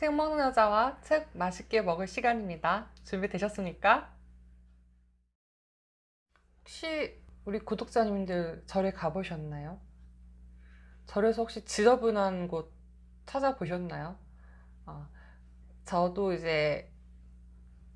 책 먹는 여자와 책 맛있게 먹을 시간입니다. 준비되셨습니까? 혹시 우리 구독자님들 절에 가보셨나요? 절에서 혹시 지저분한 곳 찾아보셨나요? 어, 저도 이제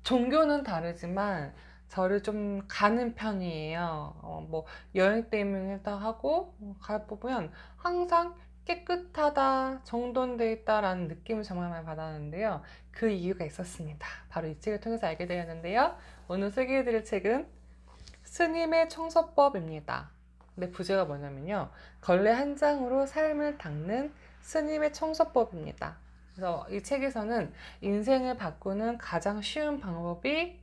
종교는 다르지만 저를 좀 가는 편이에요. 어, 뭐 여행 때문에 일단 하고 어, 가보면 항상 깨끗하다, 정돈돼 있다라는 느낌을 정말 많이 받았는데요. 그 이유가 있었습니다. 바로 이 책을 통해서 알게 되었는데요. 오늘 소개해드릴 책은 스님의 청소법입니다. 근데 부제가 뭐냐면요. 걸레 한 장으로 삶을 닦는 스님의 청소법입니다. 그래서 이 책에서는 인생을 바꾸는 가장 쉬운 방법이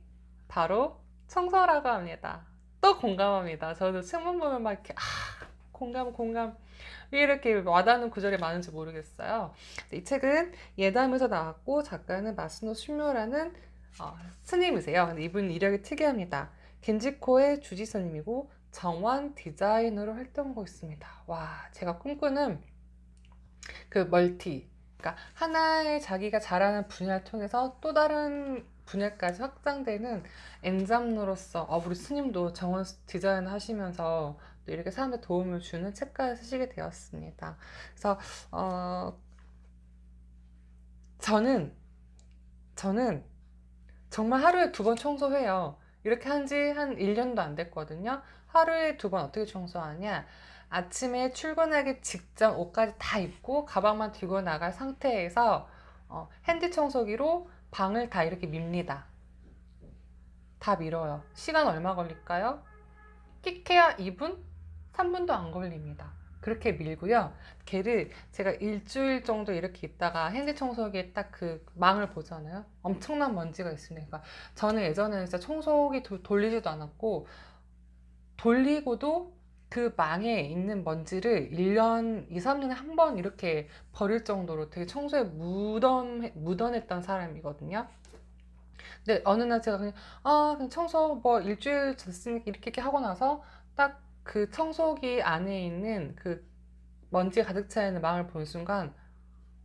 바로 청소라고 합니다. 또 공감합니다. 저도 책만 보면 막 이렇게 아 공감, 공감. 왜 이렇게 와닿는 구절이 많은지 모르겠어요. 네, 이 책은 예담에서 나왔고 작가는 마스노 슈묘라는 어, 스님이세요. 근데 이분 이력이 특이합니다. 겐지코의 주지 스님이고 정원 디자이너로 활동하고 있습니다. 와, 제가 꿈꾸는 그 멀티. 그러니까 하나의 자기가 잘하는 분야를 통해서 또 다른 분야까지 확장되는 엔잡로서 아, 어, 우리 스님도 정원 디자인 하시면서 또 이렇게 사람들 도움을 주는 책까지 쓰시게 되었습니다. 그래서 어, 저는 저는 정말 하루에 두 번 청소해요. 이렇게 한 지 한 1년도 안 됐거든요. 하루에 두 번 어떻게 청소하냐? 아침에 출근하기 직전 옷까지 다 입고 가방만 들고 나갈 상태에서 어, 핸드 청소기로 방을 다 이렇게 밉니다. 다 밀어요. 시간 얼마 걸릴까요? 끽해야 2분? 3분도 안 걸립니다. 그렇게 밀고요. 개를 제가 일주일 정도 이렇게 있다가 핸드 청소기에 딱 그 망을 보잖아요. 엄청난 먼지가 있으니까 그러니까 저는 예전에는 진짜 청소기 도, 돌리지도 않았고 돌리고도 그 망에 있는 먼지를 1년, 2, 3년에 한 번 이렇게 버릴 정도로 되게 청소에 무덤, 무던했던 사람이거든요. 근데 어느 날 제가 그냥, 아, 그냥 청소 뭐 일주일 됐으니까 이렇게, 이렇게 하고 나서 딱그 청소기 안에 있는 그 먼지 가득 차 있는 망을 본 순간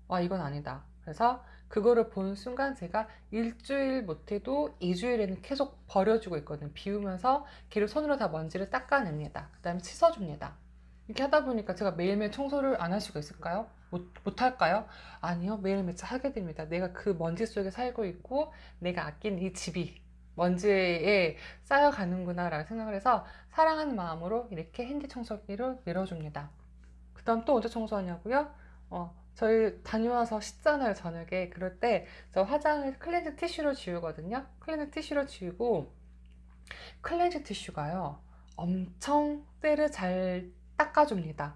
와 이건 아니다. 그래서 그거를 본 순간 제가 일주일 못해도 2주일에는 계속 버려주고 있거든요. 비우면서 걔를 손으로 다 먼지를 닦아냅니다. 그 다음에 씻어줍니다. 이렇게 하다 보니까 제가 매일매일 청소를 안 할 수가 있을까요? 못, 못할까요? 아니요. 매일매일 하게 됩니다. 내가 그 먼지 속에 살고 있고 내가 아낀 이 집이 먼지에 쌓여가는구나 라는 생각을 해서 사랑하는 마음으로 이렇게 핸디 청소기로 밀어줍니다. 그 다음 또 언제 청소하냐고요? 어, 저희 다녀와서 씻잖아요 저녁에 그럴 때 저 화장을 클렌징 티슈로 지우거든요 클렌징 티슈로 지우고 클렌징 티슈가요 엄청 때를 잘 닦아줍니다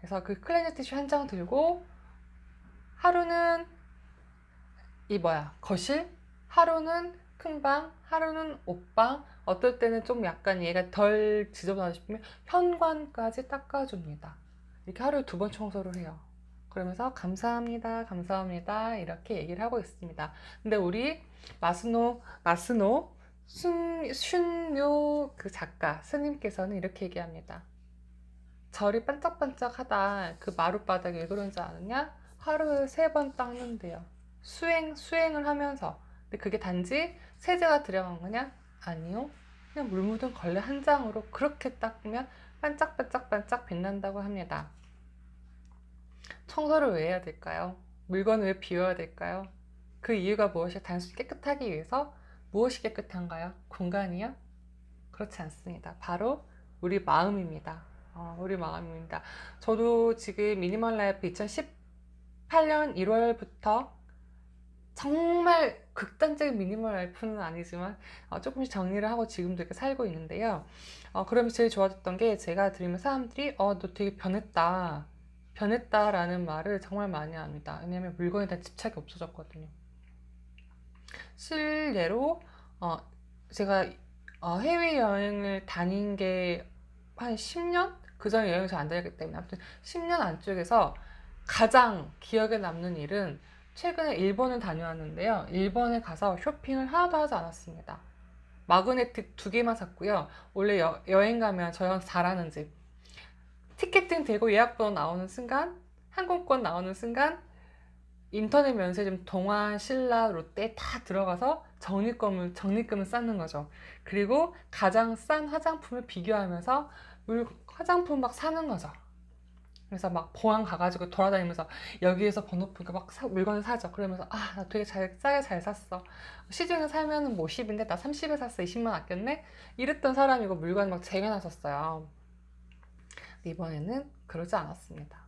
그래서 그 클렌징 티슈 한 장 들고 하루는 이 뭐야 거실 하루는 큰 방, 하루는 옷방, 어떨 때는 좀 약간 얘가 덜 지저분하다 싶으면 현관까지 닦아줍니다. 이렇게 하루에 두 번 청소를 해요. 그러면서 감사합니다, 감사합니다 이렇게 얘기를 하고 있습니다. 근데 우리 마스노 마스노 순, 슌요그 작가 스님께서는 이렇게 얘기합니다. 절이 반짝반짝하다 그마룻바닥이왜 그런지 아느냐? 하루에 세 번 닦는데요. 수행 수행을 하면서 근데 그게 단지 세제가 들어간 거냐? 아니요. 그냥 물 묻은 걸레 한 장으로 그렇게 닦으면 반짝반짝반짝 빛난다고 합니다. 청소를 왜 해야 될까요? 물건을 왜 비워야 될까요? 그 이유가 무엇이 단순히 깨끗하기 위해서 무엇이 깨끗한가요? 공간이요? 그렇지 않습니다. 바로 우리 마음입니다. 어, 우리 마음입니다. 저도 지금 미니멀 라이프 2018년 1월부터 정말 극단적인 미니멀 라이프는 아니지만 어, 조금씩 정리를 하고 지금도 이렇게 살고 있는데요. 어, 그러면서 제일 좋아졌던 게 제가 들으면 사람들이 어, 너 되게 변했다. 변했다라는 말을 정말 많이 합니다. 왜냐면 물건에 대한 집착이 없어졌거든요. 실례로 어, 제가 어, 해외여행을 다닌 게 한 10년? 그 전에 여행을 잘 안 다녔기 때문에 아무튼 10년 안쪽에서 가장 기억에 남는 일은 최근에 일본을 다녀왔는데요. 일본에 가서 쇼핑을 하나도 하지 않았습니다. 마그네틱 두 개만 샀고요. 원래 여, 여행 가면 저랑 잘하는 집. 티켓팅 되고 예약번호 나오는 순간, 항공권 나오는 순간, 인터넷 면세점 동안, 신라, 롯데 다 들어가서 적립금을, 적립금을 쌓는 거죠. 그리고 가장 싼 화장품을 비교하면서 물, 화장품 막 사는 거죠. 그래서 막 보안 가가지고 돌아다니면서 여기에서 번호 보니까 막 사, 물건을 사죠. 그러면서 아, 나 되게 잘, 싸게 잘 샀어. 시중에 살면 뭐1 0인데나 30에 샀어. 20만 아꼈네? 이랬던 사람이고 물건을 막 쟁여놨었어요. 이번에는 그러지 않았습니다.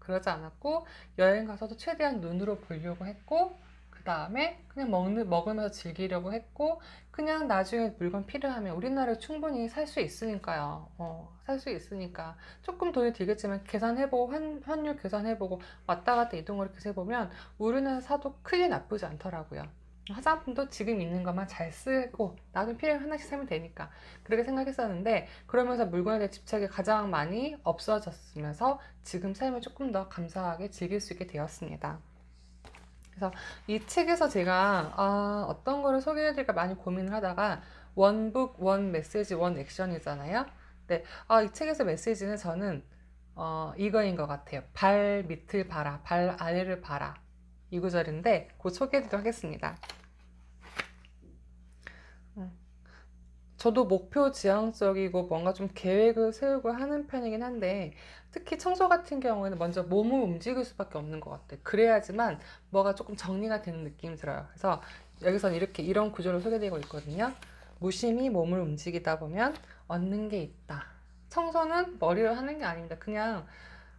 그러지 않았고 여행 가서도 최대한 눈으로 보려고 했고 그 다음에 그냥 먹는, 먹으면서 즐기려고 했고 그냥 나중에 물건 필요하면 우리나라에 충분히 살 수 있으니까요 어, 살 수 있으니까 조금 돈이 들겠지만 계산해보고 환, 환율 계산해보고 왔다 갔다 이동거리 계산해보면 우리나라 사도 크게 나쁘지 않더라고요 화장품도 지금 있는 것만 잘 쓰고 나중 에 필요한 하나씩 사면 되니까 그렇게 생각했었는데 그러면서 물건에 대한 집착이 가장 많이 없어졌으면서 지금 삶을 조금 더 감사하게 즐길 수 있게 되었습니다. 그래서 이 책에서 제가 아, 어떤 거를 소개해드릴까 많이 고민을 하다가 원북, 원 메시지, 원 액션이잖아요. 네, 아, 이 책에서 메시지는 저는 어, 이거인 것 같아요. 발 밑을 봐라, 발 아래를 봐라. 이 구절인데 곧 소개해드리도록 하겠습니다. 저도 목표 지향적이고 뭔가 좀 계획을 세우고 하는 편이긴 한데 특히 청소 같은 경우에는 먼저 몸을 움직일 수밖에 없는 것 같아요. 그래야지만 뭐가 조금 정리가 되는 느낌이 들어요. 그래서 여기선 이렇게 이런 구조로 소개되고 있거든요. 무심히 몸을 움직이다 보면 얻는 게 있다. 청소는 머리로 하는 게 아닙니다. 그냥,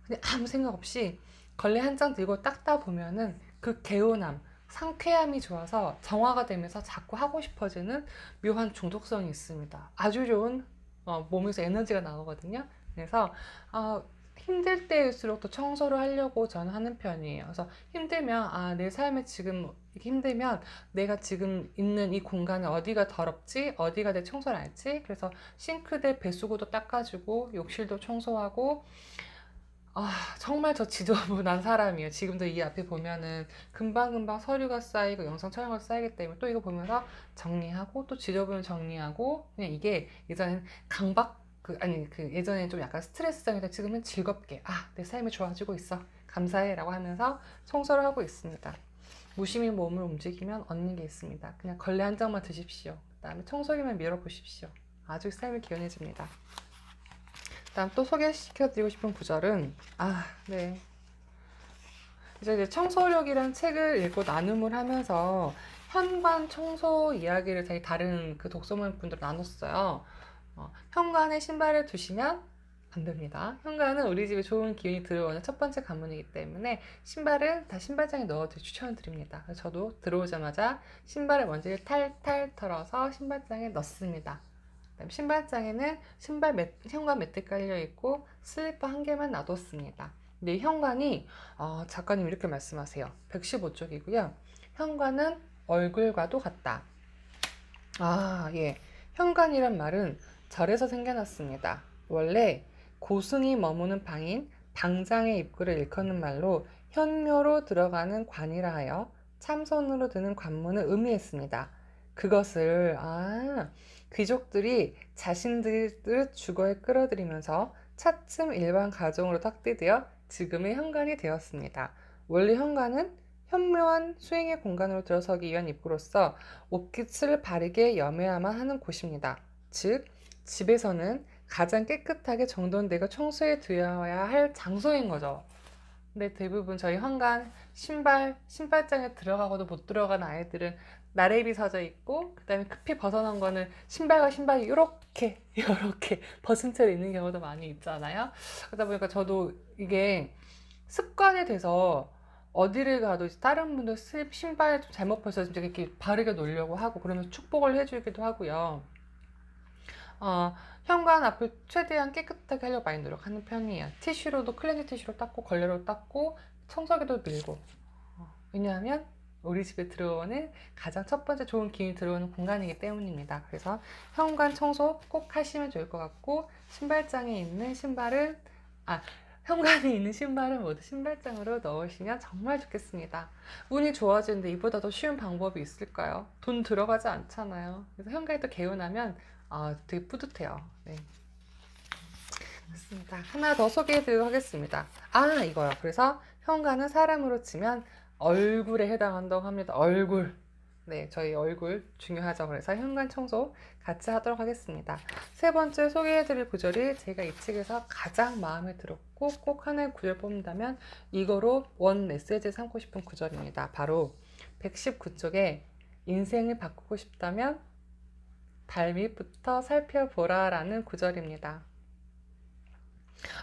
그냥 아무 생각 없이 걸레 한 장 들고 닦다 보면은 그 개운함, 상쾌함이 좋아서 정화가 되면서 자꾸 하고 싶어지는 묘한 중독성이 있습니다. 아주 좋은 어, 몸에서 에너지가 나오거든요. 그래서 어, 힘들 때일수록 또 청소를 하려고 저는 하는 편이에요. 그래서 힘들면 아, 내 삶에 지금 힘들면 내가 지금 있는 이 공간에 어디가 더럽지 어디가 내 청소를 할지 그래서 싱크대 배수구도 닦아주고 욕실도 청소하고 아, 정말 저 지저분한 사람이에요. 지금도 이 앞에 보면은 금방금방 서류가 쌓이고 영상 촬영을 쌓이기 때문에 또 이거 보면서 정리하고 또 지저분을 정리하고 그냥 이게 예전엔 강박 그 아니 그 예전엔 좀 약간 스트레스장이다 지금은 즐겁게 아, 내 삶이 좋아지고 있어. 감사해라고 하면서 청소를 하고 있습니다. 무심히 몸을 움직이면 얻는 게 있습니다. 그냥 걸레 한 장만 드십시오. 그다음에 청소기만 밀어 보십시오. 아주 삶이 개운해집니다. 다음 또 소개시켜드리고 싶은 구절은 아, 네. 이제 청소력이란 책을 읽고 나눔을 하면서 현관 청소 이야기를 되게 다른 그 독서문 분들 나눴어요. 어, 현관에 신발을 두시면 안 됩니다. 현관은 우리 집에 좋은 기운이 들어오는 첫 번째 가문이기 때문에 신발은 다 신발장에 넣어 추천드립니다. 저도 들어오자마자 신발을 먼지를 탈탈 털어서 신발장에 넣습니다. 신발장에는 신발 매, 현관 매트 깔려 있고 슬리퍼 한 개만 놔뒀습니다. 근데 현관이 어, 작가님 이렇게 말씀하세요. 115쪽이고요. 현관은 얼굴과도 같다. 아, 예. 현관이란 말은 절에서 생겨났습니다. 원래 고승이 머무는 방인 방장의 입구를 일컫는 말로 현묘로 들어가는 관이라 하여 참선으로 드는 관문을 의미했습니다. 그것을 아 귀족들이 자신들을 주거에 끌어들이면서 차츰 일반 가정으로 탁대되어 지금의 현관이 되었습니다. 원래 현관은 현명한 수행의 공간으로 들어서기 위한 입구로서 옷깃을 바르게 염해야만 하는 곳입니다. 즉, 집에서는 가장 깨끗하게 정돈되고 청소해 두어야 할 장소인 거죠. 근데 대부분 저희 현관 신발, 신발장에 들어가고도 못 들어간 아이들은 나레이비 서져 있고 그다음에 급히 벗어난 거는 신발과 신발이 이렇게 이렇게 벗은 채로 있는 경우도 많이 있잖아요. 그러다 보니까 저도 이게 습관이 돼서 어디를 가도 다른 분들 신발 좀 잘못 벗어서 이렇게 바르게 놀려고 하고 그러면 축복을 해주기도 하고요. 어, 현관 앞을 최대한 깨끗하게 하려고 많이 노력하는 편이에요. 티슈로도 클렌징 티슈로 닦고 걸레로 닦고 청소기도 밀고 어, 왜냐하면 우리 집에 들어오는 가장 첫 번째 좋은 기운이 들어오는 공간이기 때문입니다. 그래서 현관 청소 꼭 하시면 좋을 것 같고 신발장에 있는 신발은 아 현관에 있는 신발은 모두 신발장으로 넣으시면 정말 좋겠습니다. 운이 좋아지는데 이보다 더 쉬운 방법이 있을까요? 돈 들어가지 않잖아요. 그래서 현관에 또 개운하면 아, 되게 뿌듯해요. 네. 그렇습니다. 하나 더 소개해드리도록 하겠습니다. 아, 이거요. 그래서 현관은 사람으로 치면 얼굴에 해당한다고 합니다. 얼굴. 네, 저희 얼굴 중요하죠. 그래서 현관 청소 같이 하도록 하겠습니다. 세 번째 소개해드릴 구절이 제가 이 책에서 가장 마음에 들었고 꼭 하나의 구절 뽑는다면 이거로 원 메시지 삼고 싶은 구절입니다. 바로 119쪽에 인생을 바꾸고 싶다면 발밑부터 살펴보라라는 구절입니다.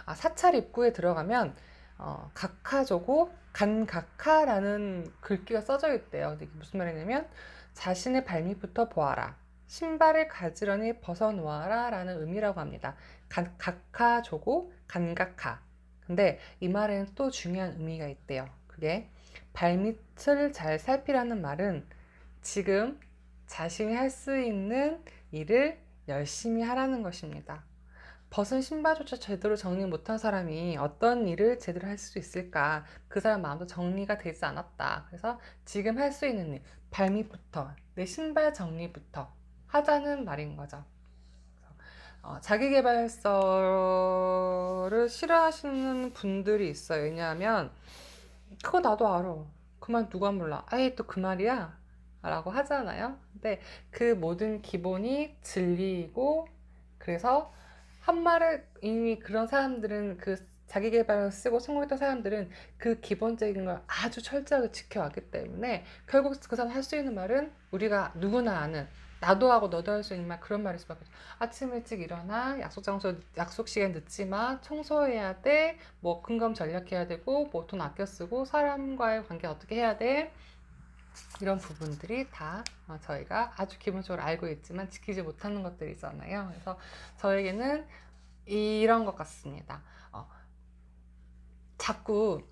아, 사찰 입구에 들어가면 어, 각하조고 간각하라는 글귀가 써져 있대요. 이게 무슨 말이냐면 자신의 발밑부터 보아라. 신발을 가지런히 벗어놓아라 라는 의미라고 합니다. 간, 각하조고 간각하. 근데 이 말에는 또 중요한 의미가 있대요. 그게 발밑을 잘 살피라는 말은 지금 자신이 할 수 있는 일을 열심히 하라는 것입니다. 벗은 신발조차 제대로 정리 못한 사람이 어떤 일을 제대로 할 수 있을까? 그 사람 마음도 정리가 되지 않았다. 그래서 지금 할 수 있는 일, 발밑부터, 내 신발 정리부터 하자는 말인 거죠. 어, 자기개발서를 싫어하시는 분들이 있어요. 왜냐하면, 그거 나도 알아. 그만 누가 몰라. 아예 또 그 말이야. 라고 하잖아요. 근데 그 모든 기본이 진리이고, 그래서 한 말을 이미 그런 사람들은 그 자기 개발을 쓰고 성공했던 사람들은 그 기본적인 걸 아주 철저하게 지켜왔기 때문에 결국 그 사람 할 수 있는 말은 우리가 누구나 아는 나도 하고 너도 할 수 있는 말 그런 말일 수밖에 없죠. 아침 일찍 일어나 약속 장소 약속 시간 늦지 만 청소해야 돼뭐 근검 전략해야 되고 뭐 돈 아껴 쓰고 사람과의 관계 어떻게 해야 돼 이런 부분들이 다 어, 저희가 아주 기본적으로 알고 있지만 지키지 못하는 것들이잖아요. 그래서 저에게는 이런 것 같습니다. 어, 자꾸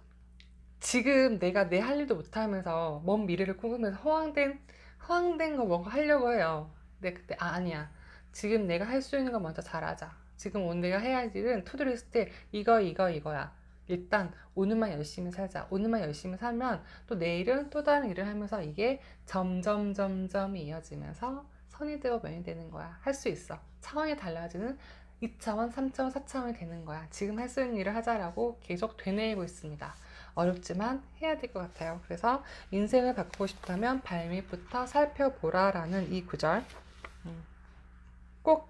지금 내가 내 할 일도 못하면서 먼 미래를 꿈꾸면서 허황된 허황된 거 뭔가 하려고 해요. 근데 그때 아, 아 니야 지금 내가 할 수 있는 거 먼저 잘하자. 지금 오늘 내가 해야 할 일은 투두리스트 이거 이거 이거야. 일단 오늘만 열심히 살자. 오늘만 열심히 살면 또 내일은 또 다른 일을 하면서 이게 점점 점점 이어지면서 선이 되어 면이 되는 거야. 할 수 있어. 차원이 달라지는 2차원, 3차원, 4차원이 되는 거야. 지금 할 수 있는 일을 하자라고 계속 되뇌이고 있습니다. 어렵지만 해야 될 것 같아요. 그래서 인생을 바꾸고 싶다면 발밑부터 살펴보라라는 이 구절 음. 꼭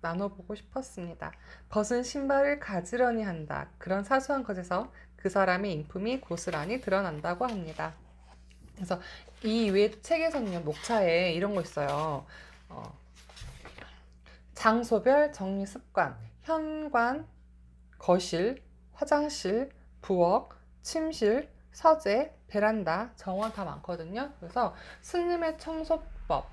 나눠보고 싶었습니다. 벗은 신발을 가지런히 한다. 그런 사소한 것에서 그 사람의 인품이 고스란히 드러난다고 합니다. 그래서 이 외 책에서는요, 목차에 이런 거 있어요. 어, 장소별 정리 습관, 현관, 거실, 화장실, 부엌, 침실, 서재, 베란다, 정원 다 많거든요. 그래서 스님의 청소법,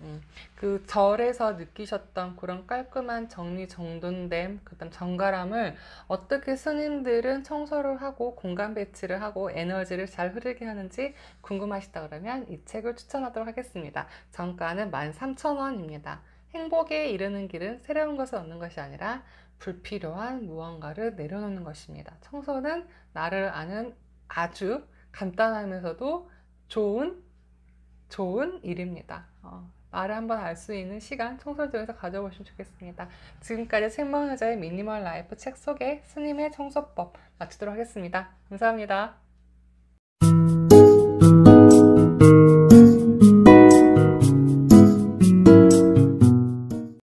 음, 그 절에서 느끼셨던 그런 깔끔한 정리 정돈됨, 그다음 정갈함을 어떻게 스님들은 청소를 하고 공간 배치를 하고 에너지를 잘 흐르게 하는지 궁금하시다 그러면 이 책을 추천하도록 하겠습니다. 정가는 13,000원입니다. 행복에 이르는 길은 새로운 것을 얻는 것이 아니라 불필요한 무언가를 내려놓는 것입니다. 청소는 나를 아는 아주 간단하면서도 좋은 좋은 일입니다. 어. 말을 한번 알 수 있는 시간 청소를 통해서 가져보시면 좋겠습니다. 지금까지 생방하자의 미니멀 라이프 책 속에 스님의 청소법 마치도록 하겠습니다. 감사합니다.